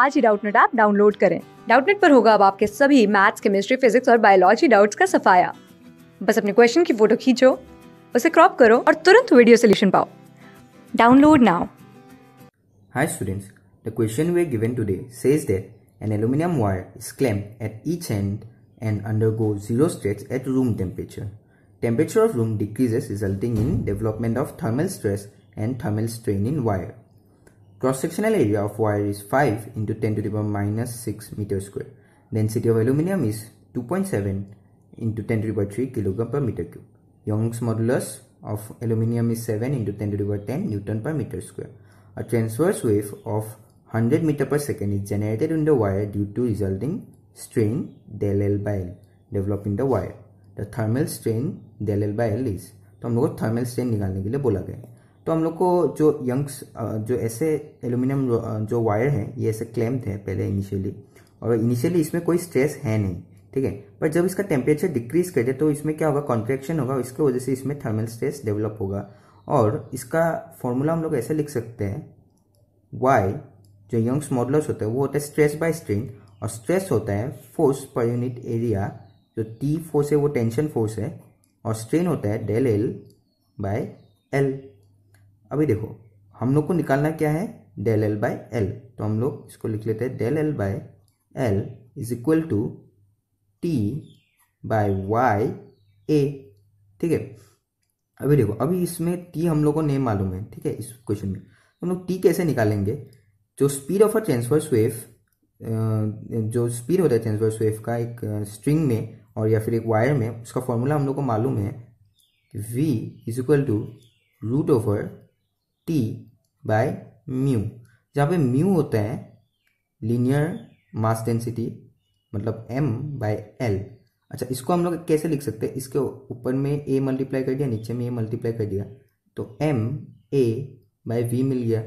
आज ही Doubtnut app download करें डाउटनेट पर होगा अब आपके सभी मैथ्स केमिस्ट्री फिजिक्स और बायोलॉजी डाउट्स का सफाया बस अपने क्वेश्चन की फोटो खींचो उसे क्रॉप करो और तुरंत वीडियो सोल्यूशन पाओ download now hi students the question we given today says that an aluminium wire is clamped at each end and undergo zero states at room temperature. Temperature of room decreases resulting in development of thermal stress and thermal strain in wire Cross-sectional area of wire is 5 into 10 to the power minus 6 meter square. Density of aluminum is 2.7 into 10 to the power 3 kilogram per meter cube. Young's modulus of aluminum is 7 into 10 to the power 10 newton per meter square. A transverse wave of 100 meter per second is generated in the wire due to resulting strain del L by L the wire. The thermal strain del L by L is तो हम लोग को thermal strain निकालने के लिए बोला गया है तो हम लोग को जो यंग्स जो ऐसे एल्यूमिनियम जो वायर है ये ऐसे क्लेम थे पहले इनिशियली और इनिशियली इसमें कोई स्ट्रेस है नहीं ठीक है पर जब इसका टेम्परेचर डिक्रीज कर दे तो इसमें क्या होगा कॉन्ट्रेक्शन होगा इसकी वजह से इसमें थर्मल स्ट्रेस डेवलप होगा और इसका फॉर्मूला हम लोग ऐसे लिख सकते हैं वाई जो यंग्स मॉडलर्स होते हैं वो होता है स्ट्रेस बाय स्ट्रेन और स्ट्रेस होता है फोर्स पर यूनिट एरिया जो टी फोर्स है वो टेंशन फोर्स है और स्ट्रेन होता है डेल एल बाय एल अभी देखो हम लोग को निकालना क्या है डेल एल बाय एल तो हम लोग इसको लिख लेते हैं del L by L is equal to T by Y A ठीक है अभी देखो अभी इसमें टी हम लोग को नहीं मालूम है ठीक है इस क्वेश्चन में तो हम लोग टी कैसे निकालेंगे जो speed of a transverse wave जो स्पीड होता है ट्रांसफर वेव का एक स्ट्रिंग में और या फिर एक वायर में उसका फॉर्मूला हम लोग को मालूम है V is equal to root over T by mu जहाँ पे म्यू होते हैं लीनियर मास डेंसिटी मतलब एम बाय एल अच्छा इसको हम लोग कैसे लिख सकते हैं इसके ऊपर में ए मल्टीप्लाई कर दिया नीचे में ए मल्टीप्लाई कर दिया तो एम ए बाय वी मिल गया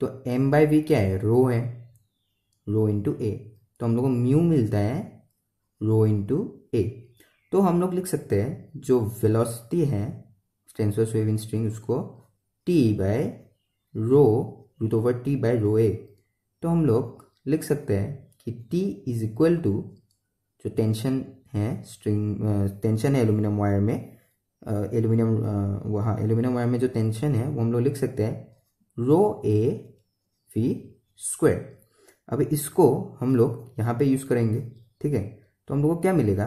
तो एम बाय वी क्या है रो है रो इंटू ए तो हम लोग को म्यू मिलता है रो इंटू ए तो हम लोग लिख सकते हैं जो वेलोसिटी है स्टेंसर स्वेव स्ट्रिंग उसको T by rho root over T by rho A तो हम लोग लिख सकते हैं कि टी इज इक्वल टू जो टेंशन है स्ट्रिंग टेंशन है एल्यूमिनियम वायर में एल्यूमिनियम वहाँ एल्यूमिनियम वायर में जो टेंशन है वो हम लोग लिख सकते हैं रो ए वी स्क्वेयर अब इसको हम लोग यहाँ पे यूज़ करेंगे ठीक है तो हम लोग को क्या मिलेगा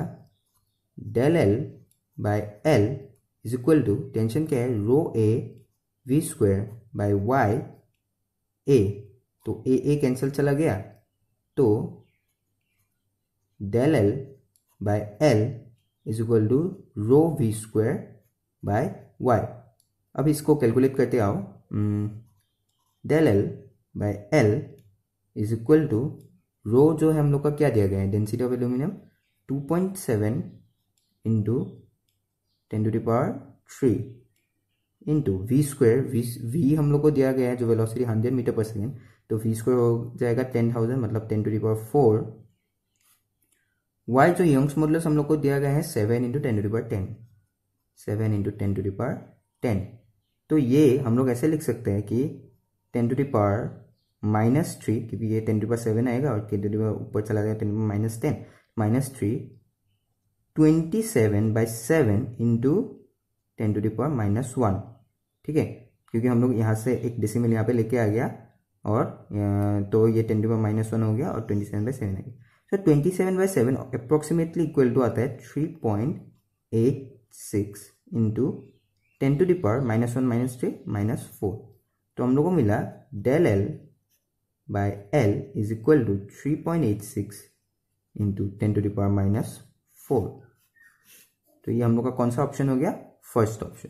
del L by L is equal to tension क्या है rho A V square by Y A तो ए ए कैंसिल चला गया तो del L by L is equal to rho V square by Y अब इसको कैलकुलेट करते आओ del L by L is equal to rho जो है हम लोग का क्या दिया गया है density of aluminium two point seven into ten to the power three into V square V V हम लोग को दिया गया है जो वेलोसिटी हंड्रेड मीटर पर सेकेंड तो वी स्क्वायर हो जाएगा टेन थाउजेंड मतलब ten to power four Y जो यंग्स मॉडल्स हम लोग को दिया गया है seven into ten to power ten seven into ten to power ten तो ये हम लोग ऐसे लिख सकते हैं कि ten to power minus three क्योंकि ये टेन टू पावर सेवन आएगा और टेन टू पावर ऊपर चला जाएगा ten to minus ten minus three twenty seven by seven into ten to power minus one ठीक है क्योंकि हम लोग यहाँ से एक डेसीमल यहाँ पे लेके आ गया और तो ये टेन टू पर माइनस वन हो गया और ट्वेंटी सेवन बाई सेवन आ गया so twenty seven by seven approximately equal to आता है three point eight six into ten to the power minus one minus three minus four तो हम लोग को मिला del L by L is equal to three point eight six into ten to the power minus four तो ये हम लोग का कौन सा ऑप्शन हो गया फर्स्ट ऑप्शन